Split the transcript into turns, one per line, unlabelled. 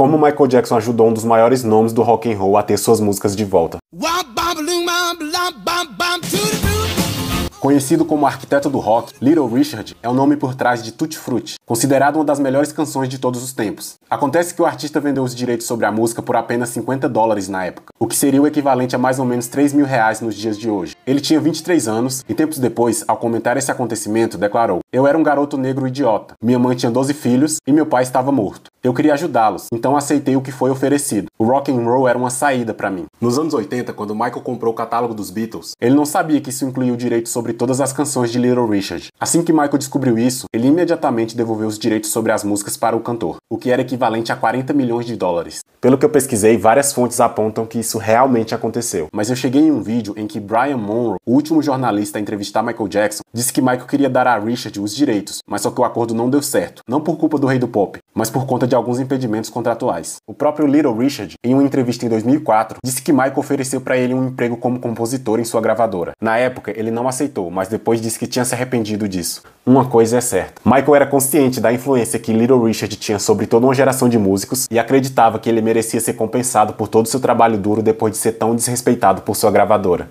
como Michael Jackson ajudou um dos maiores nomes do rock and roll a ter suas músicas de volta. Conhecido como arquiteto do rock, Little Richard é o nome por trás de Tutti Frutti, considerado uma das melhores canções de todos os tempos. Acontece que o artista vendeu os direitos sobre a música por apenas 50 dólares na época, o que seria o equivalente a mais ou menos 3 mil reais nos dias de hoje. Ele tinha 23 anos e tempos depois, ao comentar esse acontecimento, declarou: Eu era um garoto negro idiota, minha mãe tinha 12 filhos e meu pai estava morto. Eu queria ajudá-los, então aceitei o que foi oferecido. O rock and roll era uma saída para mim. Nos anos 80, quando Michael comprou o catálogo dos Beatles, ele não sabia que isso incluía o direito sobre todas as canções de Little Richard. Assim que Michael descobriu isso, ele imediatamente devolveu os direitos sobre as músicas para o cantor, o que era equivalente a 40 milhões de dólares. Pelo que eu pesquisei, várias fontes apontam que isso realmente aconteceu. Mas eu cheguei em um vídeo em que Brian Monroe, o último jornalista a entrevistar Michael Jackson, disse que Michael queria dar a Richard os direitos, mas só que o acordo não deu certo, não por culpa do rei do pop, mas por conta de alguns impedimentos contratuais. O próprio Little Richard, em uma entrevista em 2004, disse que Michael ofereceu para ele um emprego como compositor em sua gravadora. Na época, ele não aceitou, mas depois disse que tinha se arrependido disso. Uma coisa é certa: Michael era consciente da influência que Little Richard tinha sobre toda uma geração de músicos e acreditava que ele merecia ser compensado por todo o seu trabalho duro depois de ser tão desrespeitado por sua gravadora.